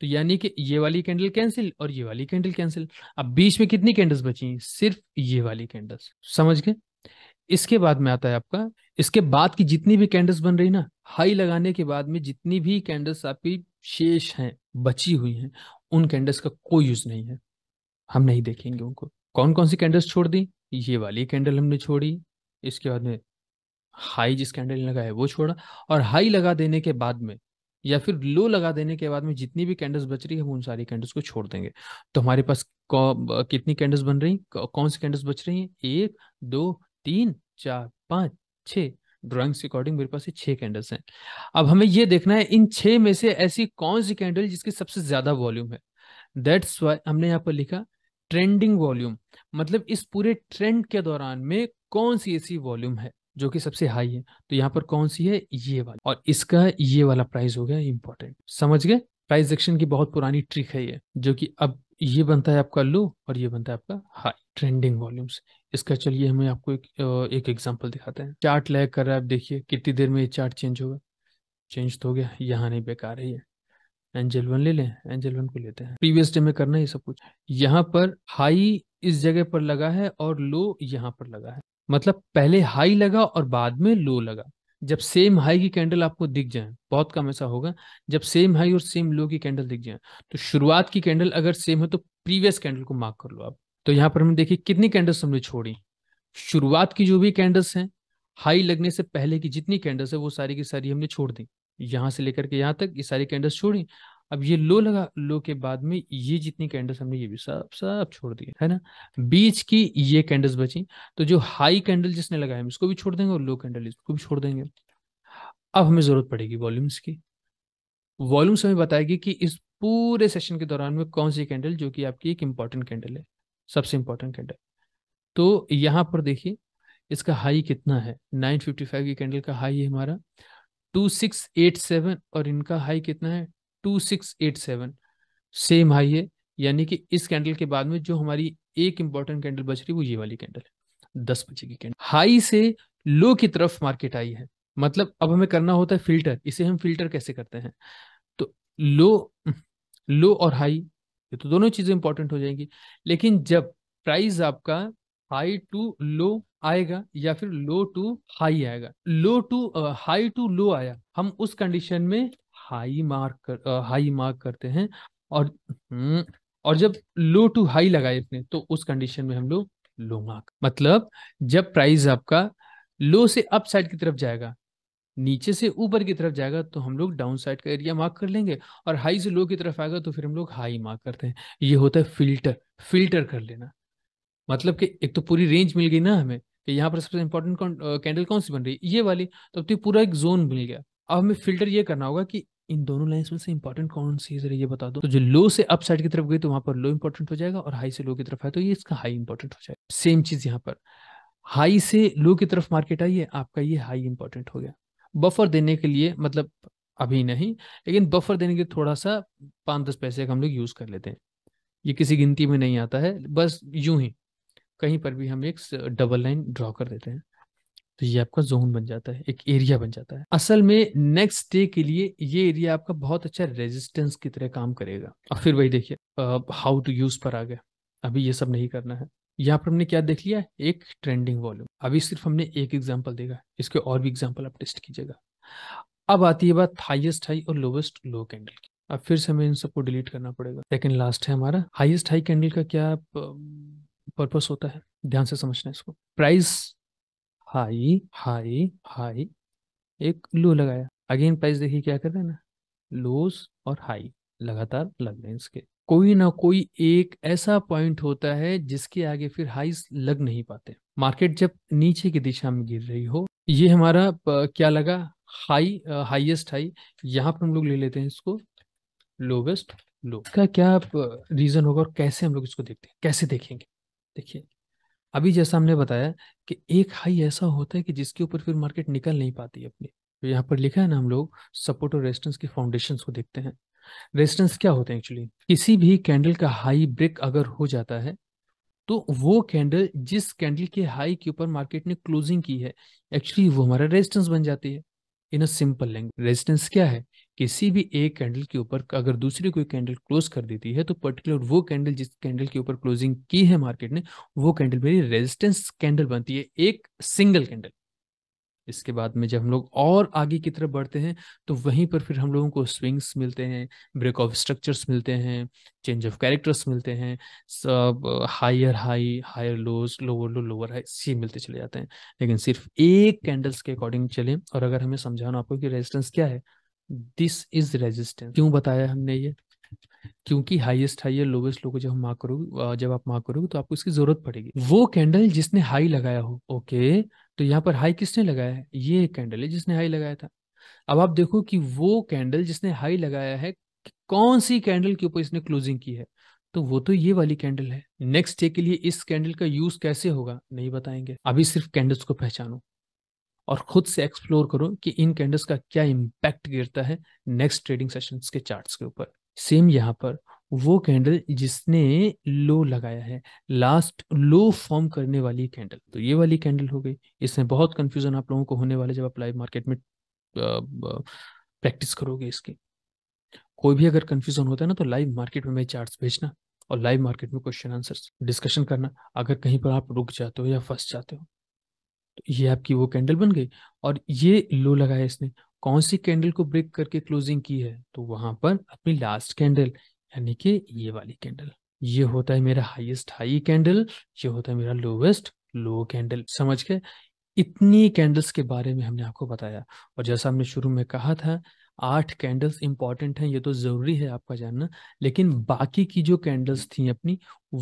तो यानी कि ये वाली कैंडल कैंसिल और ये वाली कैंडल कैंसिल अब बीच में कितनी कैंडल्स बची सिर्फ ये वाली कैंडल्स समझ गए इसके बाद में आता है आपका इसके बाद की जितनी भी कैंडल्स बन रही ना हाई लगाने के बाद में जितनी भी कैंडल्स आपकी शेष हैं बची हुई हैं उन कैंडल्स का कोई यूज नहीं है हम नहीं देखेंगे उनको कौन कौन सी कैंडल्स छोड़ दी ये वाली कैंडल हमने छोड़ी इसके बाद में हाई जिस कैंडल ने लगाया वो छोड़ा और हाई लगा देने के बाद में या फिर लो लगा देने के बाद में जितनी भी कैंडल्स बच रही है हम उन सारी कैंडल्स को छोड़ देंगे तो हमारे पास कितनी कैंडल्स बन रही कौन सी कैंडल्स बच रही हैं एक दो तीन चार पाँच छः ड्राइंग्स के अकॉर्डिंग मेरे पास ये छः कैंडल्स हैं अब हमें ये देखना है इन छः में से ऐसी कौन सी कैंडल जिसकी सबसे ज़्यादा वॉल्यूम है दैट्स वाई हमने यहाँ पर लिखा ट्रेंडिंग वॉल्यूम मतलब इस पूरे ट्रेंड के दौरान में कौन सी ऐसी वॉल्यूम है जो कि सबसे हाई है तो यहाँ पर कौन सी है ये वाली और इसका ये वाला प्राइस हो गया इम्पोर्टेंट समझ गए प्राइस एक्शन की बहुत पुरानी ट्रिक है ये जो कि अब ये बनता है आपका लो और ये बनता है आपका हाई ट्रेंडिंग वॉल्यूम्स इसका चलिए हमें आपको एक एक एग्जांपल दिखाते हैं चार्ट लैग कर रहा है आप देखिए कितनी देर में ये चार्ट चेंज होगा चेंज तो हो गया यहाँ नहीं बेकार है ये एंजल वन ले लें एंजल वन को लेते हैं प्रीवियस डे में करना ये सब कुछ यहाँ पर हाई इस जगह पर लगा है और लो यहाँ पर लगा है मतलब पहले हाई लगा और बाद में लो लगा जब सेम हाई की कैंडल आपको दिख जाए बहुत कम ऐसा होगा जब सेम हाई और सेम लो की कैंडल दिख जाए तो शुरुआत की कैंडल अगर सेम है तो प्रीवियस कैंडल को मार्क कर लो आप तो यहाँ पर हमने देखिए कितनी कैंडल्स हमने छोड़ी शुरुआत की जो भी कैंडल्स हैं हाई लगने से पहले की जितनी कैंडल्स है वो सारी की सारी हमने छोड़ दी यहाँ से लेकर के यहाँ तक ये सारी कैंडल्स छोड़ी अब ये लो लगा लो के बाद में ये जितनी कैंडल्स हमने ये भी सब सब छोड़ दिए है ना बीच की ये कैंडल्स बची तो जो हाई कैंडल जिसने लगाया हम इसको भी छोड़ देंगे और लो कैंडल इसको भी छोड़ देंगे अब हमें जरूरत पड़ेगी वॉल्यूम्स की वॉल्यूम्स हमें बताएगी कि इस पूरे सेशन के दौरान में कौन सी कैंडल जो कि आपकी एक इंपॉर्टेंट कैंडल है सबसे इंपॉर्टेंट कैंडल तो यहाँ पर देखिए इसका हाई कितना है 955 की कैंडल का हाई है हमारा 2687 और इनका हाई कितना है two six eight seven same high है यानी कि इस कैंडल के बाद में जो हमारी एक इंपॉर्टेंट कैंडल बच रही है वो ये वाली कैंडल है दस बजे की कैंडल हाई से लो की तरफ मार्केट आई है मतलब अब हमें करना होता है फिल्टर इसे हम फिल्टर कैसे करते हैं तो लो लो और हाई ये तो दोनों चीजें इंपॉर्टेंट हो जाएंगी लेकिन जब प्राइस आपका हाई टू लो आएगा या फिर लो टू हाई आएगा low to high to low आया हम उस कंडीशन में हाई मार्क कर, हाई मार्क करते हैं और हम्म, और जब लो टू हाई लगाए अपने तो उस कंडीशन में हम लोग लो मार्क मतलब जब प्राइस आपका लो से अप साइड की तरफ जाएगा नीचे से ऊपर की तरफ जाएगा तो हम लोग डाउन साइड का एरिया मार्क कर लेंगे और हाई से लो की तरफ आएगा तो फिर हम लोग हाई मार्क करते हैं ये होता है फिल्टर फिल्टर कर लेना मतलब कि एक तो पूरी रेंज मिल गई ना हमें कि यहाँ पर सबसे इंपॉर्टेंट कैंडल कौन सी बन रही है ये वाली तो, तो पूरा एक जोन मिल गया अब हमें फिल्टर ये करना होगा कि इन दोनों लाइन में से इंपॉर्टेंट कौन सी है ये बता दो तो जो लो से अप साइड की तरफ गई तो वहां पर लो इंपॉर्टेंट हो जाएगा और हाई से लो की तरफ है तो ये इसका हाई इंपॉर्टेंट हो जाएगा सेम चीज यहाँ पर हाई से लो की तरफ मार्केट आई है आपका ये हाई इंपॉर्टेंट हो गया बफर देने के लिए मतलब अभी नहीं लेकिन बफर देने के थोड़ा सा पांच दस पैसे का हम लोग यूज कर लेते हैं ये किसी गिनती में नहीं आता है बस यूं ही कहीं पर भी हम एक डबल लाइन ड्रॉ कर देते हैं तो ये आपका जोन बन जाता है एक एरिया बन जाता है असल में नेक्स्ट डे के लिए ये एरिया आपका बहुत अच्छा रेजिस्टेंस की तरह काम करेगा और फिर वही देखिए हाउ टू यूज पर आ गया अभी ये सब नहीं करना है यहाँ पर हमने क्या देख लिया एक ट्रेंडिंग वॉल्यूम अभी सिर्फ हमने एक एग्जाम्पल देखा इसके और भी एग्जाम्पल आप टेस्ट कीजिएगा अब आती है बात हाइएस्ट हाई और लोवेस्ट लो कैंडल की अब फिर से हमें इन सबको डिलीट करना पड़ेगा सेकंड लास्ट है हमारा हाइएस्ट हाई कैंडल का क्या पर्पस होता है ध्यान से समझना इसको प्राइस हाई हाई हाई एक लो लगाया अगेन प्राइस देखिए क्या कर रहे हैं ना लोस और हाई लगातार लग रहे हैं इसके कोई ना कोई एक ऐसा पॉइंट होता है जिसके आगे फिर हाईस लग नहीं पाते मार्केट जब नीचे की दिशा में गिर रही हो ये हमारा क्या लगा हाई हाईएस्ट हाई यहाँ पर हम लोग ले लेते हैं इसको लोवेस्ट लो का क्या रीजन होगा और कैसे हम लोग इसको देखते हैं कैसे देखेंगे देखिए अभी जैसा हमने बताया कि एक हाई ऐसा होता है कि जिसके ऊपर फिर मार्केट निकल नहीं पाती अपनी तो यहाँ पर लिखा है ना हम लोग सपोर्ट और रेजिस्टेंस के फाउंडेशन को देखते हैं रेजिस्टेंस क्या होते हैं एक्चुअली किसी भी कैंडल का हाई ब्रेक अगर हो जाता है तो वो कैंडल जिस कैंडल के हाई के ऊपर मार्केट ने क्लोजिंग की है एक्चुअली वो हमारा रेजिस्टेंस बन जाती है in uh simple language resistance क्या है किसी भी एक कैंडल के ऊपर अगर दूसरी कोई कैंडल क्लोज कर देती है तो पर्टिकुलर वो कैंडल जिस कैंडल के ऊपर क्लोजिंग की है मार्केट ने वो कैंडल मेरी रेजिस्टेंस कैंडल बनती है एक सिंगल कैंडल इसके बाद में जब हम लोग और आगे की तरफ बढ़ते हैं तो वहीं पर फिर हम लोगों को स्विंग्स मिलते हैं ब्रेक ऑफ स्ट्रक्चर्स मिलते हैं चेंज ऑफ कैरेक्टर्स मिलते हैं सब higher high higher lows lower low lower high सी मिलते चले जाते हैं लेकिन सिर्फ एक कैंडल्स के अकॉर्डिंग चले और अगर हमें समझाना आपको कि रेजिस्टेंस क्या है दिस इज रेजिस्टेंस क्यों बताया हमने ये क्योंकि हाईएस्ट हाई या लोवेस्ट लो को जब हम मार्क करोगे जब आप मार्क करोगे तो आपको इसकी जरूरत पड़ेगी वो कैंडल जिसने हाई लगाया हो ओके तो यहाँ पर हाई किसने लगाया है ये कैंडल है जिसने हाई लगाया था अब आप देखो कि वो कैंडल जिसने हाई लगाया है कौन सी कैंडल के ऊपर इसने क्लोजिंग की है तो वो तो ये वाली कैंडल है नेक्स्ट डे के लिए इस कैंडल का यूज कैसे होगा नहीं बताएंगे अभी सिर्फ कैंडल्स को पहचानो और खुद से एक्सप्लोर करो कि इन कैंडल्स का क्या इम्पैक्ट गिरता है नेक्स्ट ट्रेडिंग सेशंस के चार्ट्स के ऊपर सेम यहाँ पर वो कैंडल जिसने लो लगाया है लास्ट लो फॉर्म करने वाली कैंडल तो ये वाली कैंडल हो गई इसमें बहुत कंफ्यूजन आप लोगों को होने वाले जब आप लाइव मार्केट में प्रैक्टिस करोगे इसकी कोई भी अगर कंफ्यूजन होता है ना तो लाइव मार्केट में चार्ट्स भेजना और लाइव मार्केट में क्वेश्चन आंसर डिस्कशन करना अगर कहीं पर आप रुक जाते हो या फंस जाते हो तो ये आपकी वो कैंडल बन गई और ये लो लगाया इसने कौन सी कैंडल को ब्रेक करके क्लोजिंग की है तो वहां पर अपनी लास्ट कैंडल यानी कि ये वाली कैंडल ये होता है मेरा हाईएस्ट हाई कैंडल ये होता है मेरा लोवेस्ट लो कैंडल समझ के इतनी कैंडल्स के बारे में हमने आपको बताया और जैसा हमने शुरू में कहा था आठ कैंडल्स इंपॉर्टेंट हैं ये तो जरूरी है आपका जानना लेकिन बाकी की जो कैंडल्स थी अपनी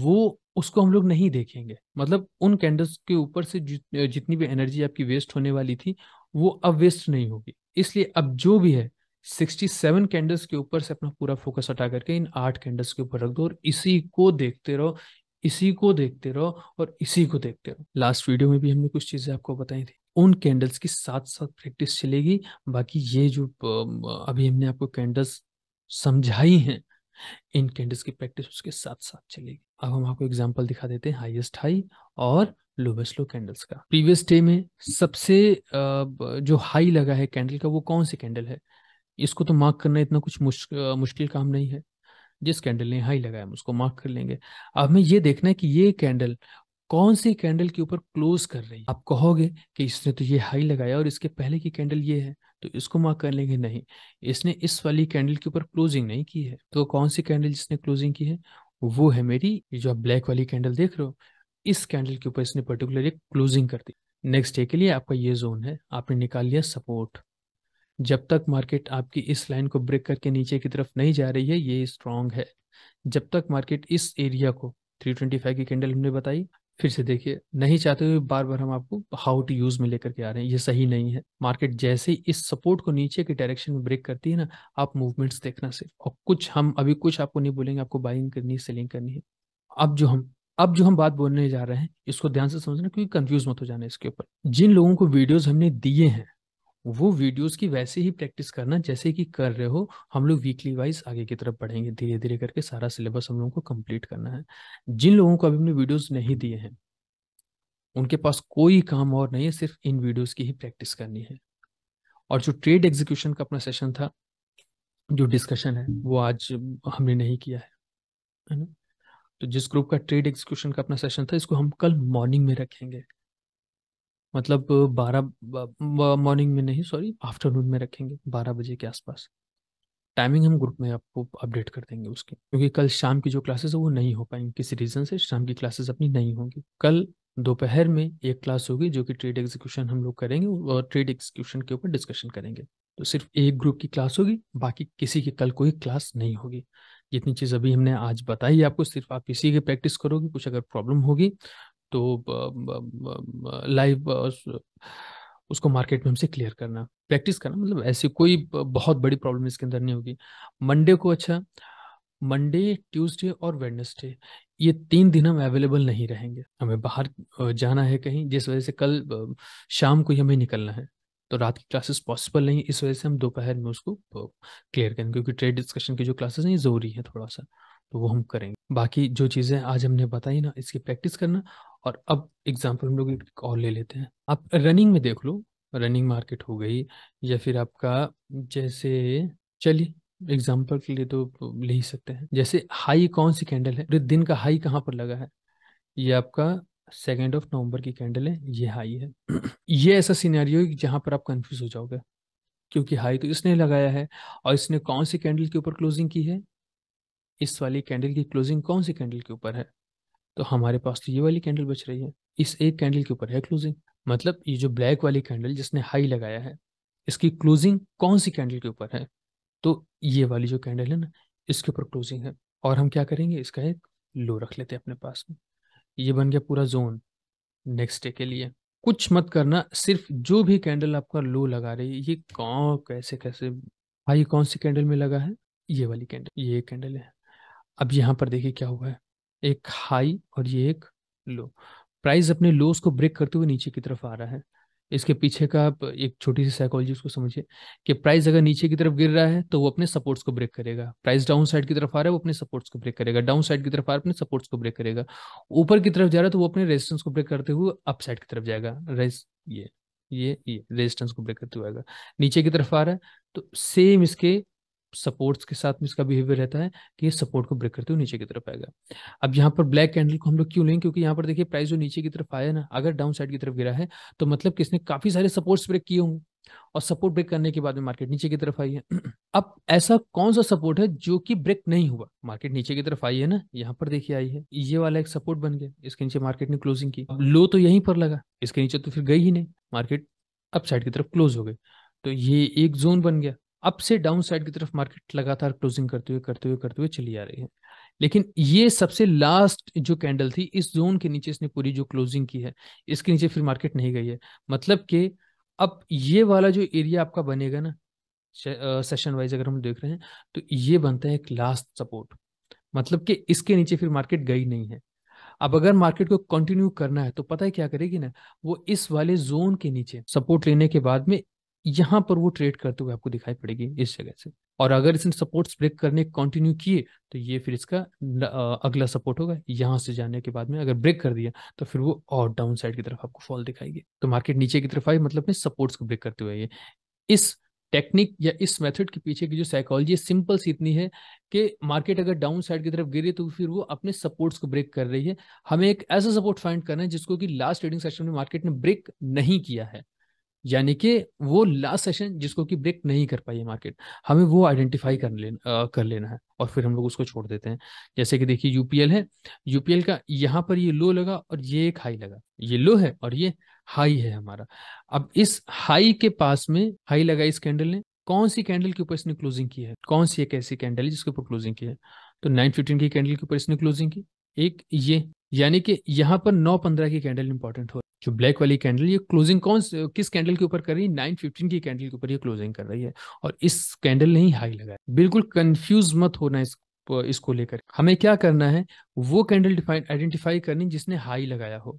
वो उसको हम लोग नहीं देखेंगे मतलब उन कैंडल्स के ऊपर से जितनी भी एनर्जी आपकी वेस्ट होने वाली थी वो अब वेस्ट नहीं होगी इसलिए अब जो भी है 67 कैंडल्स के ऊपर से अपना पूरा फोकस हटा करके इन आठ कैंडल्स के ऊपर रख दो और इसी को देखते रहो इसी को देखते रहो और इसी को देखते रहो लास्ट वीडियो में भी हमने कुछ चीजें आपको बताई थी उन कैंडल्स की साथ साथ प्रैक्टिस चलेगी बाकी ये जो अभी हमने आपको कैंडल्स समझाई हैं इन कैंडल्स की प्रैक्टिस उसके साथ साथ चलेगी अब हम आपको एग्जांपल दिखा देते हैं हाईएस्ट हाई और लोवेस्ट लो कैंडल्स का प्रीवियस डे में सबसे जो हाई लगा है कैंडल का वो कौन सी कैंडल है इसको तो मार्क करना इतना कुछ मुश्क, मुश्किल काम नहीं है जिस कैंडल ने हाई लगाया हम उसको मार्क कर लेंगे अब हमें ये देखना है कि ये कैंडल कौन सी कैंडल के ऊपर क्लोज कर रही है आप कहोगे कि इसने तो ये हाई लगाया और इसके पहले की कैंडल ये है तो इसको मार्क कर लेंगे नहीं इसने इस वाली कैंडल के ऊपर क्लोजिंग नहीं की है तो कौन सी कैंडल जिसने क्लोजिंग की है वो है मेरी जो आप ब्लैक वाली कैंडल देख रहे हो इस कैंडल के ऊपर इसने पर्टिकुलर एक क्लोजिंग कर दी नेक्स्ट डे के लिए आपका ये जोन है आपने निकाल लिया सपोर्ट जब तक मार्केट आपकी इस लाइन को ब्रेक करके नीचे की तरफ नहीं जा रही है ये स्ट्रांग है जब तक मार्केट इस एरिया को 325 की कैंडल हमने बताई फिर से देखिए नहीं चाहते हुए बार बार हम आपको हाउ टू यूज में लेकर के आ रहे हैं ये सही नहीं है मार्केट जैसे ही इस सपोर्ट को नीचे के डायरेक्शन में ब्रेक करती है ना आप मूवमेंट्स देखना से और कुछ हम अभी कुछ आपको नहीं बोलेंगे आपको बाइंग करनी है सेलिंग करनी है अब जो हम अब जो हम बात बोलने जा रहे हैं इसको ध्यान से समझना क्योंकि कंफ्यूज मत हो जाना इसके ऊपर जिन लोगों को वीडियोस हमने दिए हैं वो वीडियोस की वैसे ही प्रैक्टिस करना जैसे कि कर रहे हो हम लोग वीकली वाइज आगे की तरफ बढ़ेंगे धीरे धीरे करके सारा सिलेबस हम लोगों को कंप्लीट करना है जिन लोगों को अभी हमने वीडियोज नहीं दिए हैं उनके पास कोई काम और नहीं है सिर्फ इन वीडियोज की ही प्रैक्टिस करनी है और जो ट्रेड एग्जीक्यूशन का अपना सेशन था जो डिस्कशन है वो आज हमने नहीं किया है है ना तो जिस ग्रुप का ट्रेड एग्जीक्यूशन का अपना सेशन था इसको हम कल मॉर्निंग में रखेंगे मतलब बारह मॉर्निंग में नहीं सॉरी आफ्टरनून में रखेंगे बारह बजे के आसपास टाइमिंग हम ग्रुप में आपको अपडेट कर देंगे उसके क्योंकि कल शाम की जो क्लासेस है वो नहीं हो पाएंगी किसी रीज़न से शाम की क्लासेस अपनी नहीं होंगी कल दोपहर में एक क्लास होगी जो कि ट्रेड एग्जीक्यूशन हम लोग करेंगे और ट्रेड एग्जीक्यूशन के ऊपर डिस्कशन करेंगे तो सिर्फ एक ग्रुप की क्लास होगी बाकी किसी की कल कोई क्लास नहीं होगी जितनी चीज़ अभी हमने आज बताई आपको सिर्फ आप इसी की प्रैक्टिस करोगे कुछ अगर प्रॉब्लम होगी तो लाइव उसको मार्केट में हमसे क्लियर करना प्रैक्टिस करना मतलब ऐसी कोई बहुत बड़ी प्रॉब्लम इसके अंदर नहीं होगी मंडे को अच्छा मंडे ट्यूसडे और वेडनेसडे ये तीन दिन हम अवेलेबल नहीं रहेंगे हमें बाहर जाना है कहीं जिस वजह से कल शाम को ही हमें निकलना है तो रात की क्लासेस पॉसिबल नहीं इस वजह से हम दोपहर में उसको क्लियर करेंगे क्योंकि ट्रेड डिस्कशन की जो क्लासेस हैं ये ज़रूरी है थोड़ा सा तो वो हम करेंगे बाकी जो चीज़ें आज हमने बताई ना इसकी प्रैक्टिस करना और अब एग्जाम्पल हम लोग एक और ले लेते हैं आप रनिंग में देख लो रनिंग मार्केट हो गई या फिर आपका जैसे चलिए एग्जाम्पल के लिए तो ले ही सकते हैं जैसे हाई कौन सी कैंडल है दिन का हाई कहाँ पर लगा है ये आपका सेकेंड ऑफ नवंबर की कैंडल है ये हाई है ये ऐसा सीनारियो है जहाँ पर आप कंफ्यूज हो जाओगे क्योंकि हाई तो इसने लगाया है और इसने कौन सी कैंडल के ऊपर क्लोजिंग की है इस वाली कैंडल की क्लोजिंग कौन सी कैंडल के ऊपर है तो हमारे पास तो ये वाली कैंडल बच रही है इस एक कैंडल के ऊपर है क्लोजिंग मतलब ये जो ब्लैक वाली कैंडल जिसने हाई लगाया है इसकी क्लोजिंग कौन सी कैंडल के ऊपर है तो ये वाली जो कैंडल है ना इसके ऊपर क्लोजिंग है और हम क्या करेंगे इसका एक लो रख लेते हैं अपने पास में ये बन गया पूरा जोन नेक्स्ट डे के लिए कुछ मत करना सिर्फ जो भी कैंडल आपका लो लगा रही है ये कौन कैसे कैसे भाई कौन सी कैंडल में लगा है ये वाली कैंडल ये कैंडल है अब यहाँ पर देखिए क्या हुआ है एक हाई और ये एक लो प्राइस अपने लोस को ब्रेक करते हुए नीचे की तरफ आ रहा है इसके पीछे का आप एक छोटी सी साइकोलॉजी उसको समझिए कि प्राइस अगर नीचे की तरफ गिर रहा है तो वो अपने सपोर्ट्स को ब्रेक करेगा प्राइस डाउन साइड की तरफ आ रहा है वो अपने सपोर्ट्स को ब्रेक करेगा डाउन साइड की तरफ आ रहा है अपने सपोर्ट्स को ब्रेक करेगा ऊपर की तरफ जा रहा है तो वो अपने रेजिस्टेंस को ब्रेक करते हुए अप साइड की तरफ जाएगा रेस ये ये ये रेजिस्टेंस को ब्रेक करते हुए आएगा नीचे की तरफ आ रहा है तो सेम इसके सपोर्ट्स के साथ में इसका बिहेवियर रहता है कि ये सपोर्ट को ब्रेक करते हुए नीचे की तरफ आएगा अब यहाँ पर ब्लैक कैंडल को हम लोग क्यों लेंगे क्योंकि यहाँ पर देखिए प्राइस जो नीचे की तरफ आया ना अगर डाउन साइड की तरफ गिरा है तो मतलब कि इसने काफी सारे सपोर्ट्स ब्रेक किए होंगे और सपोर्ट ब्रेक करने के बाद में मार्केट नीचे की तरफ आई है अब ऐसा कौन सा सपोर्ट है जो कि ब्रेक नहीं हुआ मार्केट नीचे की तरफ आई है ना यहाँ पर देखिए आई है ये वाला एक सपोर्ट बन गया इसके नीचे मार्केट ने क्लोजिंग की लो तो यहीं पर लगा इसके नीचे तो फिर गई ही नहीं मार्केट अपसाइड की तरफ क्लोज हो गई तो ये एक जोन बन गया अप से डाउन साइड की तरफ मार्केट लगातार क्लोजिंग करते हुए करते हुए करते हुए चली आ रही है लेकिन ये सबसे लास्ट जो कैंडल थी इस जोन के नीचे इसने पूरी जो क्लोजिंग की है इसके नीचे फिर मार्केट नहीं गई है मतलब कि अब ये वाला जो एरिया आपका बनेगा ना सेशन वाइज अगर हम देख रहे हैं तो ये बनता है एक लास्ट सपोर्ट मतलब कि इसके नीचे फिर मार्केट गई नहीं है अब अगर मार्केट को कंटिन्यू करना है तो पता है क्या करेगी ना वो इस वाले जोन के नीचे सपोर्ट लेने के बाद में यहां पर वो ट्रेड करते हुए आपको दिखाई पड़ेगी इस जगह से और अगर इसने सपोर्ट्स ब्रेक करने कंटिन्यू किए तो ये फिर इसका अगला सपोर्ट होगा यहां से जाने के बाद में अगर ब्रेक कर दिया तो फिर वो और डाउन साइड की तरफ आपको फॉल दिखाएगी तो मार्केट नीचे की तरफ आई मतलब में सपोर्ट्स को ब्रेक करते हुए ये इस टेक्निक या इस मेथड के पीछे की जो साइकोलॉजी है सिंपल सी इतनी है कि मार्केट अगर डाउन साइड की तरफ गिरे तो फिर वो अपने सपोर्ट्स को ब्रेक कर रही है हमें एक ऐसा सपोर्ट फाइंड करना है जिसको कि लास्ट ट्रेडिंग सेशन में मार्केट ने ब्रेक नहीं किया है यानी कि वो लास्ट सेशन जिसको कि ब्रेक नहीं कर पाई है मार्केट हमें वो आइडेंटिफाई कर लेना कर लेना है और फिर हम लोग उसको छोड़ देते हैं जैसे कि देखिए यूपीएल है यूपीएल का यहाँ पर ये लो लगा और ये एक हाई लगा ये लो है और ये हाई है हमारा अब इस हाई के पास में हाई लगा इस कैंडल ने कौन सी कैंडल के ऊपर इसने क्लोजिंग की है कौन सी एक ऐसी कैंडल है जिसके ऊपर क्लोजिंग की है तो नाइन फिफ्टीन की कैंडल के ऊपर इसने क्लोजिंग की एक ये यानी कि यहाँ पर नौ पंद्रह की कैंडल इंपॉर्टेंट हो जो ब्लैक वाली कैंडल ये क्लोजिंग कौन किस कैंडल के ऊपर कर रही है नाइन फिफ्टीन की कैंडल के ऊपर ये क्लोजिंग कर रही है और इस कैंडल ने ही हाई लगाया बिल्कुल कंफ्यूज मत होना इस इसको लेकर हमें क्या करना है वो कैंडल डिफाइन आइडेंटिफाई करनी जिसने हाई लगाया हो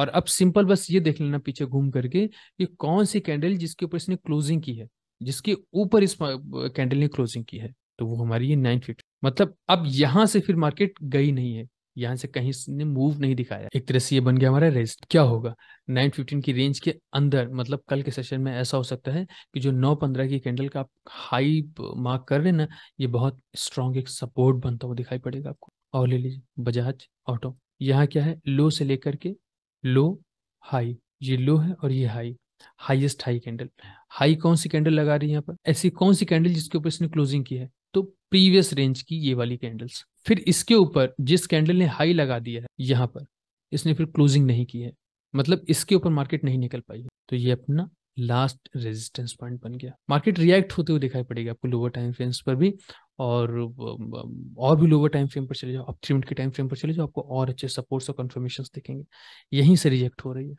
और अब सिंपल बस ये देख लेना पीछे घूम करके कि कौन सी कैंडल जिसके ऊपर इसने क्लोजिंग की है जिसके ऊपर इस कैंडल ने क्लोजिंग की है तो वो हमारी ये नाइन फिफ्टी मतलब अब यहां से फिर मार्केट गई नहीं है यहाँ से कहीं ने मूव नहीं दिखाया एक तरह से ये बन गया हमारा रेस्ट क्या होगा 915 की रेंज के अंदर मतलब कल के सेशन में ऐसा हो सकता है कि जो 915 की कैंडल का आप हाई मार्क कर रहे ना ये बहुत स्ट्रॉन्ग एक सपोर्ट बनता हुआ दिखाई पड़ेगा आपको और ले लीजिए बजाज ऑटो यहाँ क्या है लो से लेकर के लो हाई ये लो है और ये high highest high candle high कौन सी कैंडल लगा रही है यहाँ पर ऐसी कौन सी कैंडल जिसके ऊपर इसने क्लोजिंग की है प्रीवियस रेंज की ये वाली कैंडल्स फिर इसके ऊपर जिस कैंडल ने हाई लगा दिया है यहाँ पर इसने फिर क्लोजिंग नहीं की है मतलब इसके ऊपर मार्केट नहीं निकल पाई है तो ये अपना लास्ट रेजिस्टेंस पॉइंट बन गया मार्केट रिएक्ट होते हुए दिखाई पड़ेगा आपको लोअर टाइम फ्रेम्स पर भी और और भी लोअर टाइम फ्रेम पर चले जाओ आप थ्री मिनट के टाइम फ्रेम पर चले जाओ आपको और अच्छे सपोर्ट्स और कन्फर्मेशन दिखेंगे यहीं से रिजेक्ट हो रही है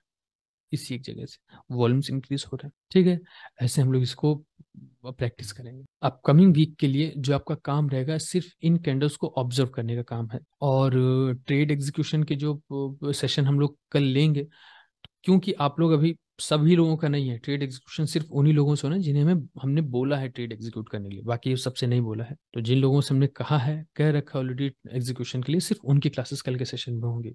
इसी एक जगह से वॉल्यूम्स इंक्रीज हो रहे हैं ठीक है ऐसे हम लोग इसको प्रैक्टिस करेंगे अपकमिंग वीक के लिए जो आपका काम रहेगा सिर्फ इन कैंडल्स को ऑब्जर्व करने का काम है और ट्रेड uh, एग्जीक्यूशन के जो सेशन uh, हम लोग कल लेंगे क्योंकि आप लोग अभी सभी लोगों का नहीं है ट्रेड एग्जीक्यूशन सिर्फ उन्हीं लोगों से होना जिन्हें हमें हमने बोला है ट्रेड एग्जीक्यूट करने के लिए बाकी सबसे नहीं बोला है तो जिन लोगों से हमने कहा है कह रखा है ऑलरेडी एग्जीक्यूशन के लिए सिर्फ उनकी क्लासेस कल के सेशन में होंगी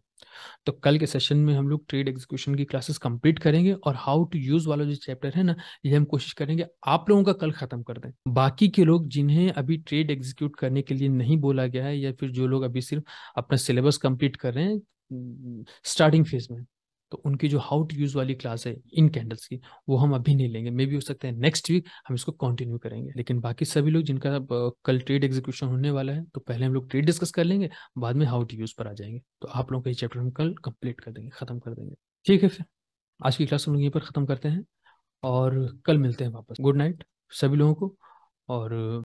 तो कल के सेशन में हम लोग ट्रेड एग्जीक्यूशन की क्लासेस कंप्लीट करेंगे और हाउ टू यूज वाला जो चैप्टर है ना ये हम कोशिश करेंगे आप लोगों का कल खत्म कर दें बाकी के लोग जिन्हें अभी ट्रेड एग्जीक्यूट करने के लिए नहीं बोला गया है या फिर जो लोग अभी सिर्फ अपना सिलेबस कंप्लीट कर रहे हैं स्टार्टिंग फेज में तो उनकी जो हाउ टू यूज़ वाली क्लास है इन कैंडल्स की वो हम अभी नहीं लेंगे मे भी हो सकता है नेक्स्ट वीक हम इसको कंटिन्यू करेंगे लेकिन बाकी सभी लोग जिनका कल ट्रेड एग्जीक्यूशन होने वाला है तो पहले हम लोग ट्रेड डिस्कस कर लेंगे बाद में हाउ टू यूज़ पर आ जाएंगे तो आप लोगों का ये चैप्टर हम कल कंप्लीट कर देंगे ख़त्म कर देंगे ठीक है फिर आज की क्लास हम लोग यहीं पर ख़त्म करते हैं और कल मिलते हैं वापस गुड नाइट सभी लोगों को और